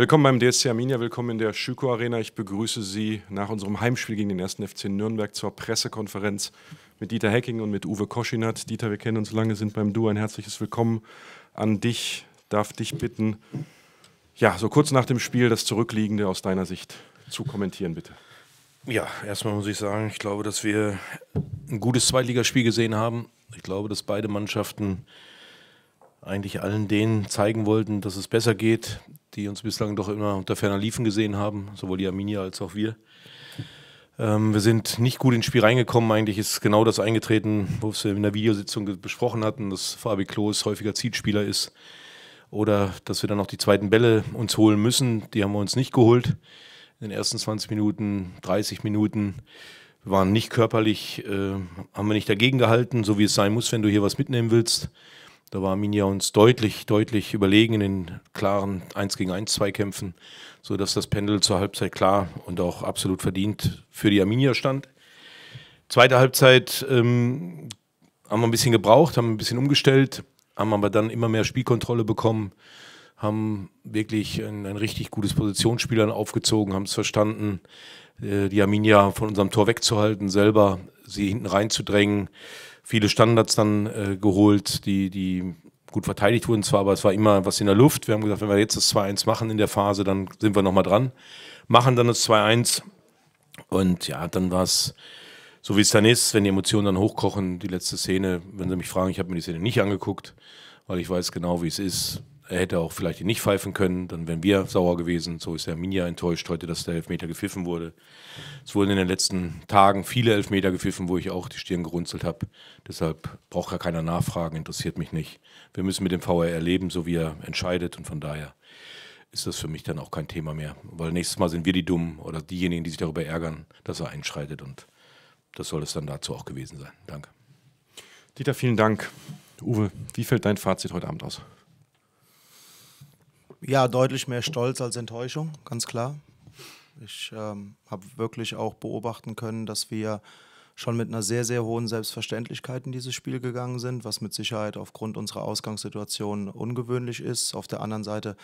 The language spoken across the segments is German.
Willkommen beim DSC Arminia, willkommen in der Schüko Arena. Ich begrüße Sie nach unserem Heimspiel gegen den 1. FC Nürnberg zur Pressekonferenz mit Dieter Hecking und mit Uwe Koschinat. Dieter, wir kennen uns lange, sind beim Du. Ein herzliches Willkommen an dich. Darf dich bitten, ja, so kurz nach dem Spiel das Zurückliegende aus deiner Sicht zu kommentieren, bitte. Ja, erstmal muss ich sagen, ich glaube, dass wir ein gutes Zweitligaspiel gesehen haben. Ich glaube, dass beide Mannschaften eigentlich allen denen zeigen wollten, dass es besser geht, die uns bislang doch immer unter ferner Liefen gesehen haben, sowohl die Arminia als auch wir. Ähm, wir sind nicht gut ins Spiel reingekommen. Eigentlich ist genau das eingetreten, was wir in der Videositzung besprochen hatten, dass Fabi Klos häufiger Zielspieler ist oder dass wir dann noch die zweiten Bälle uns holen müssen. Die haben wir uns nicht geholt. In den ersten 20 Minuten, 30 Minuten wir waren nicht körperlich, äh, haben wir nicht dagegen gehalten, so wie es sein muss, wenn du hier was mitnehmen willst. Da war Minja uns deutlich, deutlich überlegen in den klaren 1 gegen 1 Zweikämpfen, sodass das Pendel zur Halbzeit klar und auch absolut verdient für die Arminia stand. Zweite Halbzeit ähm, haben wir ein bisschen gebraucht, haben ein bisschen umgestellt, haben aber dann immer mehr Spielkontrolle bekommen, haben wirklich ein, ein richtig gutes Positionsspiel aufgezogen, haben es verstanden, äh, die Arminia von unserem Tor wegzuhalten, selber sie hinten reinzudrängen. Viele Standards dann äh, geholt, die, die gut verteidigt wurden zwar, aber es war immer was in der Luft. Wir haben gesagt, wenn wir jetzt das 2-1 machen in der Phase, dann sind wir nochmal dran. Machen dann das 2-1 und ja, dann war es so, wie es dann ist, wenn die Emotionen dann hochkochen, die letzte Szene, wenn sie mich fragen, ich habe mir die Szene nicht angeguckt, weil ich weiß genau, wie es ist. Er hätte auch vielleicht ihn nicht pfeifen können, dann wären wir sauer gewesen. So ist Herminia enttäuscht heute, dass der Elfmeter gepfiffen wurde. Es wurden in den letzten Tagen viele Elfmeter gepfiffen, wo ich auch die Stirn gerunzelt habe. Deshalb braucht ja keiner nachfragen, interessiert mich nicht. Wir müssen mit dem VR leben, so wie er entscheidet und von daher ist das für mich dann auch kein Thema mehr. Weil nächstes Mal sind wir die Dummen oder diejenigen, die sich darüber ärgern, dass er einschreitet und das soll es dann dazu auch gewesen sein. Danke. Dieter, vielen Dank. Uwe, wie fällt dein Fazit heute Abend aus? Ja, deutlich mehr Stolz als Enttäuschung, ganz klar. Ich ähm, habe wirklich auch beobachten können, dass wir schon mit einer sehr, sehr hohen Selbstverständlichkeit in dieses Spiel gegangen sind, was mit Sicherheit aufgrund unserer Ausgangssituation ungewöhnlich ist. Auf der anderen Seite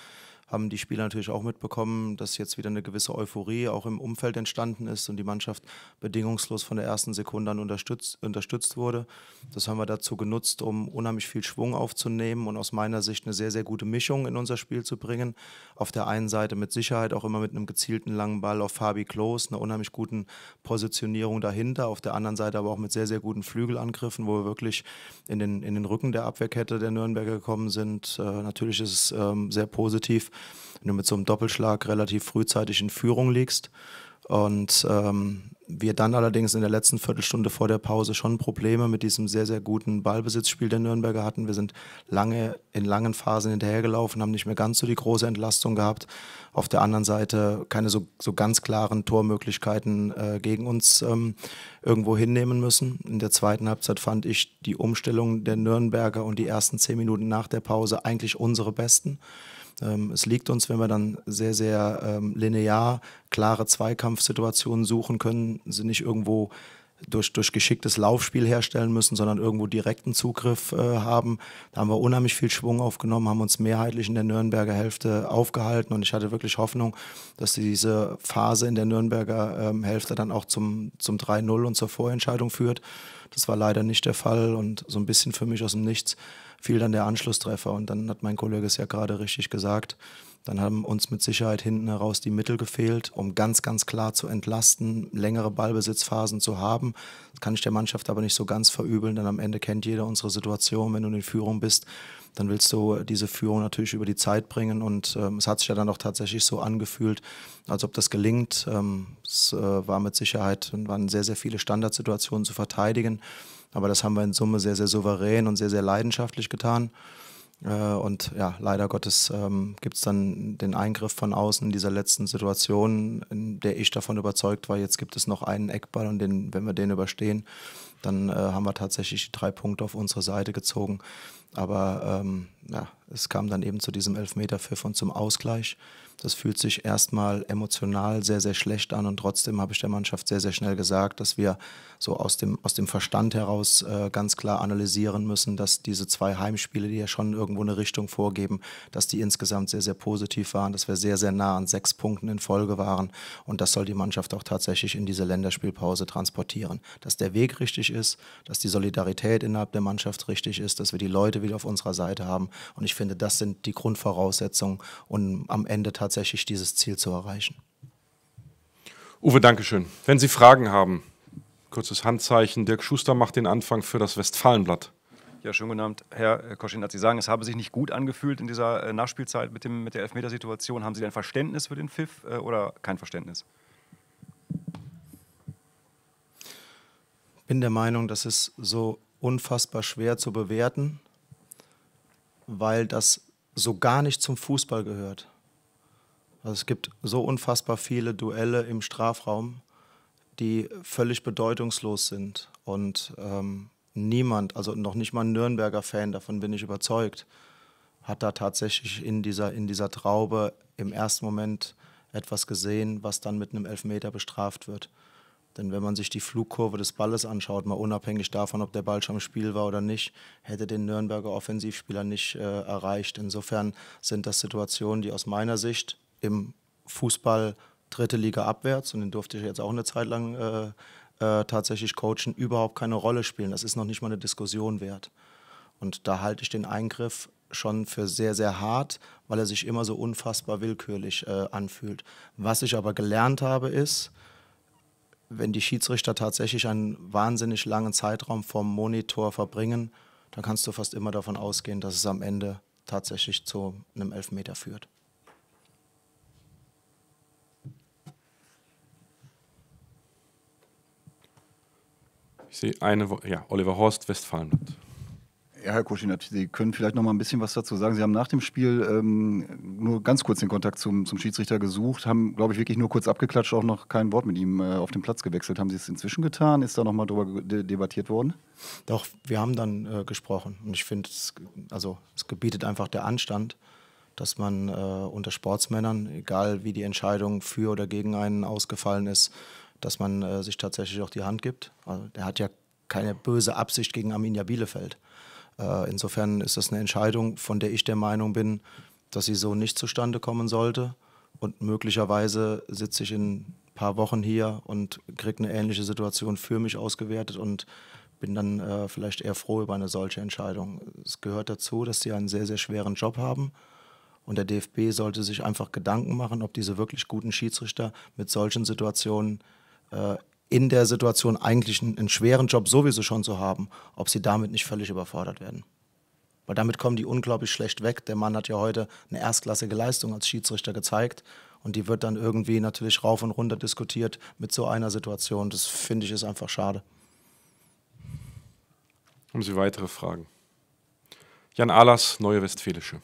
haben die Spieler natürlich auch mitbekommen, dass jetzt wieder eine gewisse Euphorie auch im Umfeld entstanden ist und die Mannschaft bedingungslos von der ersten Sekunde an unterstützt, unterstützt wurde. Das haben wir dazu genutzt, um unheimlich viel Schwung aufzunehmen und aus meiner Sicht eine sehr, sehr gute Mischung in unser Spiel zu bringen. Auf der einen Seite mit Sicherheit auch immer mit einem gezielten langen Ball auf Fabi Klos, einer unheimlich guten Positionierung dahinter. Auf der anderen Seite aber auch mit sehr, sehr guten Flügelangriffen, wo wir wirklich in den, in den Rücken der Abwehrkette der Nürnberger gekommen sind. Äh, natürlich ist es ähm, sehr positiv, wenn du mit so einem Doppelschlag relativ frühzeitig in Führung liegst und ähm, wir dann allerdings in der letzten Viertelstunde vor der Pause schon Probleme mit diesem sehr, sehr guten Ballbesitzspiel der Nürnberger hatten. Wir sind lange in langen Phasen hinterhergelaufen, haben nicht mehr ganz so die große Entlastung gehabt. Auf der anderen Seite keine so, so ganz klaren Tormöglichkeiten äh, gegen uns ähm, irgendwo hinnehmen müssen. In der zweiten Halbzeit fand ich die Umstellung der Nürnberger und die ersten zehn Minuten nach der Pause eigentlich unsere besten. Ähm, es liegt uns, wenn wir dann sehr, sehr ähm, linear klare Zweikampfsituationen suchen können, sie nicht irgendwo durch, durch geschicktes Laufspiel herstellen müssen, sondern irgendwo direkten Zugriff äh, haben. Da haben wir unheimlich viel Schwung aufgenommen, haben uns mehrheitlich in der Nürnberger Hälfte aufgehalten und ich hatte wirklich Hoffnung, dass diese Phase in der Nürnberger ähm, Hälfte dann auch zum, zum 3-0 und zur Vorentscheidung führt. Das war leider nicht der Fall und so ein bisschen für mich aus dem Nichts fiel dann der Anschlusstreffer und dann hat mein Kollege es ja gerade richtig gesagt. Dann haben uns mit Sicherheit hinten heraus die Mittel gefehlt, um ganz, ganz klar zu entlasten, längere Ballbesitzphasen zu haben. Das kann ich der Mannschaft aber nicht so ganz verübeln, denn am Ende kennt jeder unsere Situation, wenn du in Führung bist dann willst du diese Führung natürlich über die Zeit bringen. Und ähm, es hat sich ja dann auch tatsächlich so angefühlt, als ob das gelingt. Ähm, es äh, war mit Sicherheit, waren sehr, sehr viele Standardsituationen zu verteidigen. Aber das haben wir in Summe sehr, sehr souverän und sehr, sehr leidenschaftlich getan. Äh, und ja, leider Gottes ähm, gibt es dann den Eingriff von außen in dieser letzten Situation, in der ich davon überzeugt war, jetzt gibt es noch einen Eckball und den, wenn wir den überstehen, dann äh, haben wir tatsächlich die drei Punkte auf unsere Seite gezogen. Aber ähm, ja, es kam dann eben zu diesem Elfmeterpfiff und zum Ausgleich. Das fühlt sich erstmal emotional sehr, sehr schlecht an und trotzdem habe ich der Mannschaft sehr, sehr schnell gesagt, dass wir so aus dem, aus dem Verstand heraus äh, ganz klar analysieren müssen, dass diese zwei Heimspiele, die ja schon irgendwo eine Richtung vorgeben, dass die insgesamt sehr, sehr positiv waren, dass wir sehr, sehr nah an sechs Punkten in Folge waren und das soll die Mannschaft auch tatsächlich in diese Länderspielpause transportieren. Dass der Weg richtig ist, ist, dass die Solidarität innerhalb der Mannschaft richtig ist, dass wir die Leute wieder auf unserer Seite haben. Und ich finde, das sind die Grundvoraussetzungen, um am Ende tatsächlich dieses Ziel zu erreichen. Uwe, Dankeschön. Wenn Sie Fragen haben, kurzes Handzeichen. Dirk Schuster macht den Anfang für das Westfalenblatt. Ja, schön genannt. Herr äh, Koschinat, Sie sagen, es habe sich nicht gut angefühlt in dieser äh, Nachspielzeit mit, dem, mit der Elfmetersituation. Haben Sie denn Verständnis für den Pfiff äh, oder kein Verständnis? bin der Meinung, das ist so unfassbar schwer zu bewerten, weil das so gar nicht zum Fußball gehört. Also es gibt so unfassbar viele Duelle im Strafraum, die völlig bedeutungslos sind. Und ähm, niemand, also noch nicht mal ein Nürnberger Fan, davon bin ich überzeugt, hat da tatsächlich in dieser, in dieser Traube im ersten Moment etwas gesehen, was dann mit einem Elfmeter bestraft wird. Denn wenn man sich die Flugkurve des Balles anschaut, mal unabhängig davon, ob der Ball schon im Spiel war oder nicht, hätte den Nürnberger Offensivspieler nicht äh, erreicht. Insofern sind das Situationen, die aus meiner Sicht im Fußball dritte Liga abwärts, und den durfte ich jetzt auch eine Zeit lang äh, äh, tatsächlich coachen, überhaupt keine Rolle spielen. Das ist noch nicht mal eine Diskussion wert. Und da halte ich den Eingriff schon für sehr, sehr hart, weil er sich immer so unfassbar willkürlich äh, anfühlt. Was ich aber gelernt habe, ist, wenn die Schiedsrichter tatsächlich einen wahnsinnig langen Zeitraum vom Monitor verbringen, dann kannst du fast immer davon ausgehen, dass es am Ende tatsächlich zu einem Elfmeter führt. Ich sehe eine, ja, Oliver Horst, Westfalenland. Ja, Herr Koschinat, Sie können vielleicht noch mal ein bisschen was dazu sagen. Sie haben nach dem Spiel ähm, nur ganz kurz den Kontakt zum, zum Schiedsrichter gesucht, haben, glaube ich, wirklich nur kurz abgeklatscht, auch noch kein Wort mit ihm äh, auf den Platz gewechselt. Haben Sie es inzwischen getan? Ist da noch mal drüber de debattiert worden? Doch, wir haben dann äh, gesprochen. Und ich finde, es, also, es gebietet einfach der Anstand, dass man äh, unter Sportsmännern, egal wie die Entscheidung für oder gegen einen ausgefallen ist, dass man äh, sich tatsächlich auch die Hand gibt. Also, der hat ja keine böse Absicht gegen Arminia Bielefeld. Äh, insofern ist das eine Entscheidung, von der ich der Meinung bin, dass sie so nicht zustande kommen sollte. Und möglicherweise sitze ich in ein paar Wochen hier und kriege eine ähnliche Situation für mich ausgewertet und bin dann äh, vielleicht eher froh über eine solche Entscheidung. Es gehört dazu, dass sie einen sehr, sehr schweren Job haben. Und der DFB sollte sich einfach Gedanken machen, ob diese wirklich guten Schiedsrichter mit solchen Situationen äh, in der Situation eigentlich einen, einen schweren Job sowieso schon zu haben, ob sie damit nicht völlig überfordert werden. Weil damit kommen die unglaublich schlecht weg. Der Mann hat ja heute eine erstklassige Leistung als Schiedsrichter gezeigt und die wird dann irgendwie natürlich rauf und runter diskutiert mit so einer Situation. Das finde ich ist einfach schade. Haben Sie weitere Fragen? Jan Ahlers, Neue Westfälische.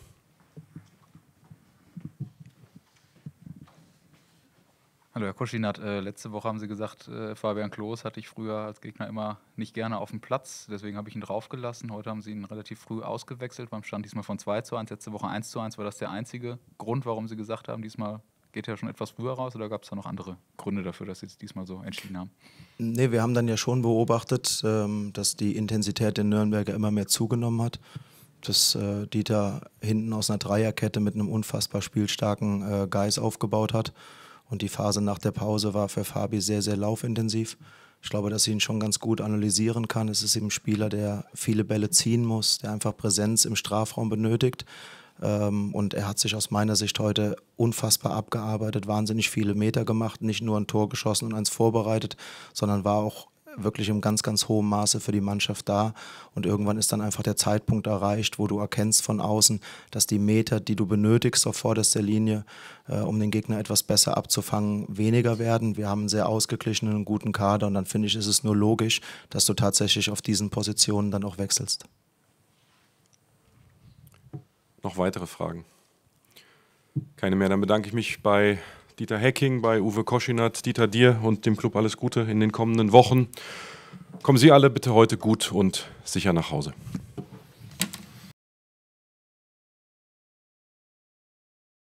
Hallo Herr Koschin äh, letzte Woche haben Sie gesagt, äh, Fabian Kloß hatte ich früher als Gegner immer nicht gerne auf dem Platz, deswegen habe ich ihn draufgelassen. Heute haben Sie ihn relativ früh ausgewechselt, beim Stand diesmal von 2 zu 1, letzte Woche 1 zu 1. War das der einzige Grund, warum Sie gesagt haben, diesmal geht er schon etwas früher raus oder gab es da noch andere Gründe dafür, dass Sie es diesmal so entschieden haben? Nee, wir haben dann ja schon beobachtet, ähm, dass die Intensität der Nürnberger immer mehr zugenommen hat. Dass äh, Dieter hinten aus einer Dreierkette mit einem unfassbar spielstarken äh, Geist aufgebaut hat und die Phase nach der Pause war für Fabi sehr, sehr laufintensiv. Ich glaube, dass ich ihn schon ganz gut analysieren kann. Es ist eben ein Spieler, der viele Bälle ziehen muss, der einfach Präsenz im Strafraum benötigt. Ähm, und er hat sich aus meiner Sicht heute unfassbar abgearbeitet, wahnsinnig viele Meter gemacht, nicht nur ein Tor geschossen und eins vorbereitet, sondern war auch wirklich im ganz, ganz hohen Maße für die Mannschaft da. Und irgendwann ist dann einfach der Zeitpunkt erreicht, wo du erkennst von außen, dass die Meter, die du benötigst auf vorderster Linie, äh, um den Gegner etwas besser abzufangen, weniger werden. Wir haben einen sehr ausgeglichenen, guten Kader und dann finde ich, ist es nur logisch, dass du tatsächlich auf diesen Positionen dann auch wechselst. Noch weitere Fragen? Keine mehr. Dann bedanke ich mich bei Dieter Hecking, bei Uwe Koschinat, Dieter Dir und dem Club alles Gute in den kommenden Wochen. Kommen Sie alle bitte heute gut und sicher nach Hause.